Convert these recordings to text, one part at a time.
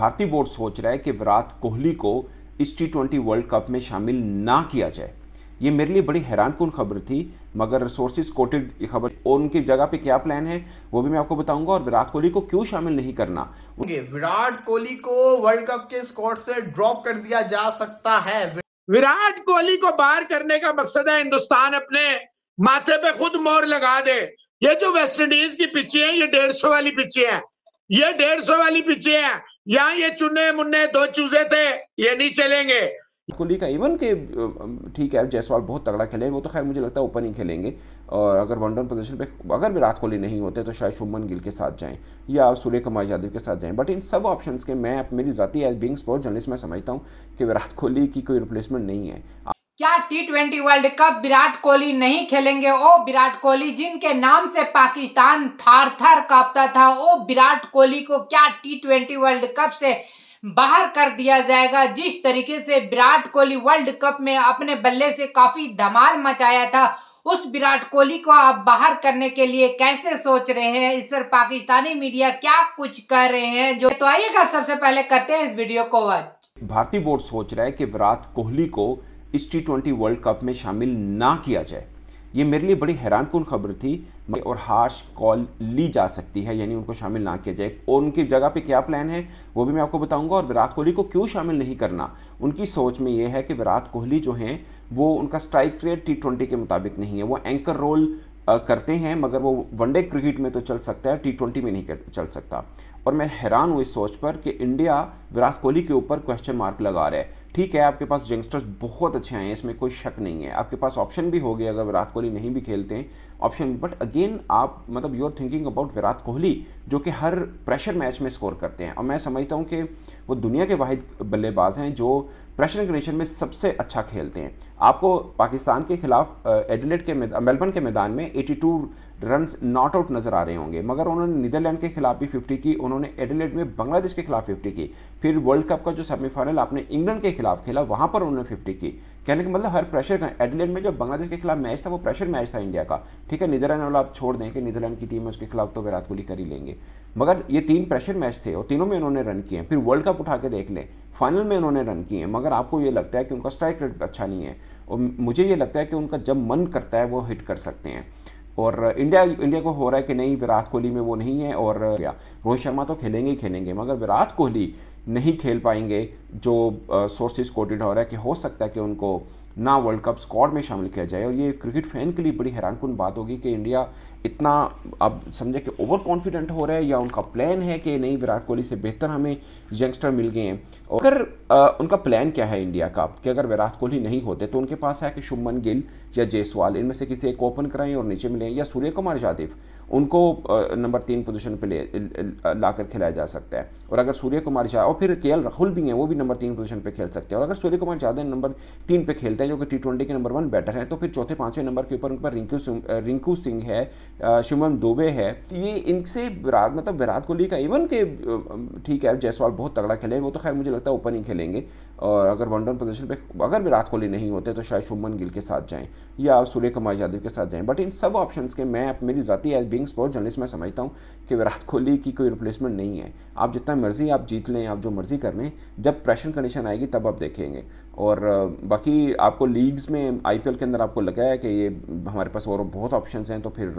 भारतीय बोर्ड सोच रहा है कि विराट कोहली को इस टी वर्ल्ड कप में शामिल ना किया जाए ये मेरे लिए बड़ी हैरान कन खबर थी मगर सोर्सेज कोटेड ये खबर और उनकी जगह पे क्या प्लान है वो भी मैं आपको बताऊंगा और विराट कोहली को क्यों शामिल नहीं करना विराट कोहली को वर्ल्ड कप के स्कोर से ड्रॉप कर दिया जा सकता है विराट कोहली को बाहर करने का मकसद है हिंदुस्तान अपने माथे पे खुद मोर लगा दे ये जो वेस्ट इंडीज की पिछे है ये डेढ़ वाली पिछे है ये डेढ़ वाली पिछे है यहाँ ये चुने मुन्ने दो चूजे थे ये नहीं चलेंगे कोहली का इवन के ठीक है जयसवाल बहुत तगड़ा खेलेंगे वो तो खैर मुझे लगता है ओपन ही खेलेंगे और अगर वन डाउन पोजिशन पे अगर विराट कोहली नहीं होते तो शायद शुभमन गिल के साथ जाएं या आप सूर्य कुमार यादव के साथ जाएं बट इन सब ऑप्शंस के मैं मेरी ज़ाती एज बिंग स्पोर्ट जर्नलिस्ट मैं समझता हूँ कि विराट कोहली की कोई रिप्लेसमेंट नहीं है क्या T twenty World Cup Virat Kohli नहीं खेलेंगे ओ विराट कोहली जिनके नाम से पाकिस्तान थार थार कांपता था ओ विराट कोहली को क्या टी ट्वेंटी वर्ल्ड कप से बाहर कर दिया जाएगा जिस तरीके से विराट कोहली वर्ल्ड कप में अपने बल्ले से काफी धमाल मचाया था उस विराट कोहली को आप बाहर करने के लिए कैसे सोच रहे हैं इस पर पाकिस्तानी मीडिया क्या कुछ कर रहे हैं जो तो आइएगा सबसे पहले करते हैं इस वीडियो को वॉच भारतीय बोर्ड सोच रहा है कि विराट कोहली को इस टी ट्वेंटी वर्ल्ड कप में शामिल ना किया जाए ये मेरे लिए बड़ी हैरान कन खबर थी और हार्श कॉल ली जा सकती है यानी उनको शामिल ना किया जाए और उनकी जगह पे क्या प्लान है वो भी मैं आपको बताऊंगा और विराट कोहली को क्यों शामिल नहीं करना उनकी सोच में ये है कि विराट कोहली जो हैं वो उनका स्ट्राइक रेट टी ट्वेंटी के मुताबिक नहीं है वो एंकर रोल करते हैं मगर वो वनडे क्रिकेट में तो चल सकता है टी ट्वेंटी में नहीं कर, चल सकता और मैं हैरान हूँ इस सोच पर कि इंडिया विराट कोहली के ऊपर क्वेश्चन मार्क लगा रहा है ठीक है आपके पास यंगस्टर्स बहुत अच्छे आए हैं इसमें कोई शक नहीं है आपके पास ऑप्शन भी हो गया अगर विराट कोहली नहीं भी खेलते हैं ऑप्शन बट अगेन आप मतलब you are thinking about Virat Kohli जो कि हर प्रेशर मैच में स्कोर करते हैं और मैं समझता हूँ कि वो दुनिया के वाहिद बल्लेबाज हैं जो प्रेशर कंडीशन में सबसे अच्छा खेलते हैं आपको पाकिस्तान के खिलाफ एडिलेट के मेलबर्न के मैदान में 82 रन नॉट आउट नज़र आ रहे होंगे मगर उन्होंने नीदरलैंड के खिलाफ भी 50 की उन्होंने एडिलेट में बांग्लादेश के खिलाफ 50 की फिर वर्ल्ड कप का जो सेमीफाइनल आपने इंग्लैंड के खिलाफ खेला वहां पर उन्होंने 50 की कहने का मतलब हर प्रेशर का एडलेट में जो बांग्लादेश के खिलाफ मैच था वो प्रेशर मैच था इंडिया का ठीक है नीदरलैंड वाला आप छोड़ दें कि नीदरलैंड की टीम है उसके खिलाफ तो विराट कोहली कर ही लेंगे मगर ये तीन प्रेशर मैच थे और तीनों में उन्होंने रन किए फिर वर्ल्ड कप उठा के देख लें फाइनल में उन्होंने रन किए मगर आपको ये लगता है कि उनका स्ट्राइक रेट अच्छा नहीं है और मुझे ये लगता है कि उनका जब मन करता है वो हिट कर सकते हैं और इंडिया इंडिया को हो रहा है कि नहीं विराट कोहली में वो नहीं है और रोहित शर्मा तो खेलेंगे ही खेलेंगे मगर विराट कोहली नहीं खेल पाएंगे जो सोर्सेज कोटेड हो रहा है कि हो सकता है कि उनको ना वर्ल्ड कप स्क्वाड में शामिल किया जाए और ये क्रिकेट फैन के लिए बड़ी हैरानकुन बात होगी कि इंडिया इतना अब समझे कि ओवर कॉन्फिडेंट हो रहा है या उनका प्लान है कि नहीं विराट कोहली से बेहतर हमें यंगस्टर मिल गए हैं और अगर आ, उनका प्लान क्या है इंडिया का कि अगर विराट कोहली नहीं होते तो उनके पास है कि शुभमन गिल या जयसवाल इनमें से किसी एक ओपन कराएं और नीचे मिलें या सूर्य कुमार यादव उनको नंबर तीन पोजीशन पे ले ला कर खिलाया जा सकता है और अगर सूर्य कुमार यादव और फिर के एल राहुल भी हैं वो भी नंबर तीन पोजीशन पे खेल सकते हैं और अगर सूर्य कुमार यादव नंबर तीन पे खेलते हैं जो कि टी ट्वेंटी के नंबर वन बैटर हैं तो फिर चौथे पाँचवें नंबर के ऊपर उन पर रिंकू रिंकू सिंह है शुभम दुबे है ये इनसे विराट मतलब विराट कोहली का इवन के ठीक है जयसवाल बहुत तगड़ा खेले वो तो खैर मुझे लगता है ओपनिंग खेलेंगे और अगर वन डाउन पोजिशन पर अगर विराट कोहली नहीं होते तो शायद शुभमन गिल के साथ जाएँ या सूर्य कुमार यादव के साथ जाएँ बट इन सब ऑप्शन के मैं मेरी ज़ाती एज बींग स्पोर्ट जर्नलिस्ट मैं समझता हूँ कि विराट कोहली की कोई रिप्लेसमेंट नहीं है आप जितना मर्ज़ी आप जीत लें आप जो मर्ज़ी कर लें जब प्रेशर कंडीशन आएगी तब आप देखेंगे और बाकी आपको लीग्स में आईपीएल के अंदर आपको लगा है कि ये हमारे पास और बहुत ऑप्शन हैं तो फिर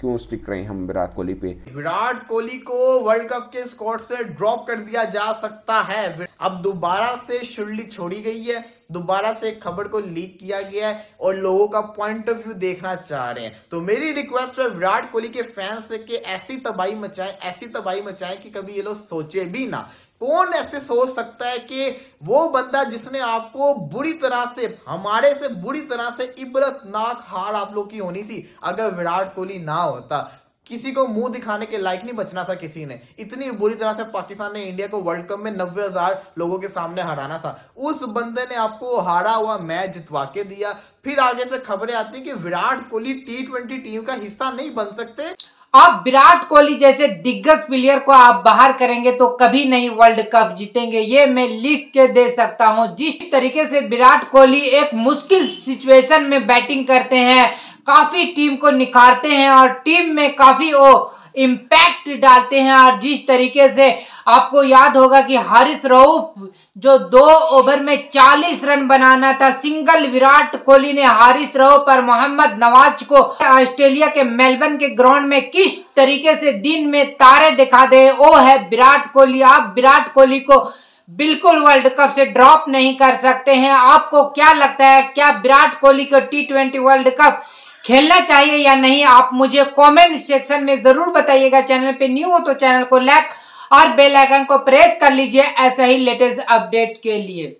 क्यों स्टिक रहे हम विराट कोहली पे विराट कोहली को वर्ल्ड कप के स्कॉट से ड्रॉप कर दिया जा सकता है अब दोबारा से शुल्ली छोड़ी गई है दोबारा से खबर को लीक किया गया है और लोगों का पॉइंट ऑफ व्यू देखना चाह रहे हैं तो मेरी रिक्वेस्ट है विराट कोहली के फैंस के ऐसी तबाही मचाएं ऐसी तबाही मचाएं कि कभी ये लोग सोचे भी ना कौन ऐसे सोच सकता है कि वो बंदा जिसने आपको बुरी तरह से हमारे से बुरी तरह से इबरतनाक हार आप लोग की होनी थी अगर विराट कोहली ना होता किसी को मुंह दिखाने के लायक नहीं बचना था किसी ने इतनी बुरी तरह से पाकिस्तान ने इंडिया को वर्ल्ड कप में नब्बे हजार लोगों के सामने हराना था उस बंदे ने आपको हारा हुआ मैच जितवा के दिया फिर आगे से खबरें आती कि Virat Kohli T twenty team का हिस्सा नहीं बन सकते आप विराट कोहली जैसे दिग्गज प्लेयर को आप बाहर करेंगे तो कभी नहीं वर्ल्ड कप जीतेंगे ये मैं लिख के दे सकता हूँ जिस तरीके से विराट कोहली एक मुश्किल सिचुएशन में बैटिंग करते हैं काफी टीम को निखारते हैं और टीम में काफी वो इम्पैक्ट डालते हैं और जिस तरीके से आपको याद होगा कि हारिस रऊफ जो दो ओवर में 40 रन बनाना था सिंगल विराट कोहली ने हारिस रऊफ और मोहम्मद नवाज को ऑस्ट्रेलिया के मेलबर्न के ग्राउंड में किस तरीके से दिन में तारे दिखा दे वो है विराट कोहली आप विराट कोहली को बिल्कुल वर्ल्ड कप से ड्रॉप नहीं कर सकते हैं आपको क्या लगता है क्या विराट कोहली को टी ट्वेंटी वर्ल्ड कप खेलना चाहिए या नहीं आप मुझे कमेंट सेक्शन में जरूर बताइएगा चैनल पे न्यू हो तो चैनल को लाइक और बेल आइकन को प्रेस कर लीजिए ऐसा ही लेटेस्ट अपडेट के लिए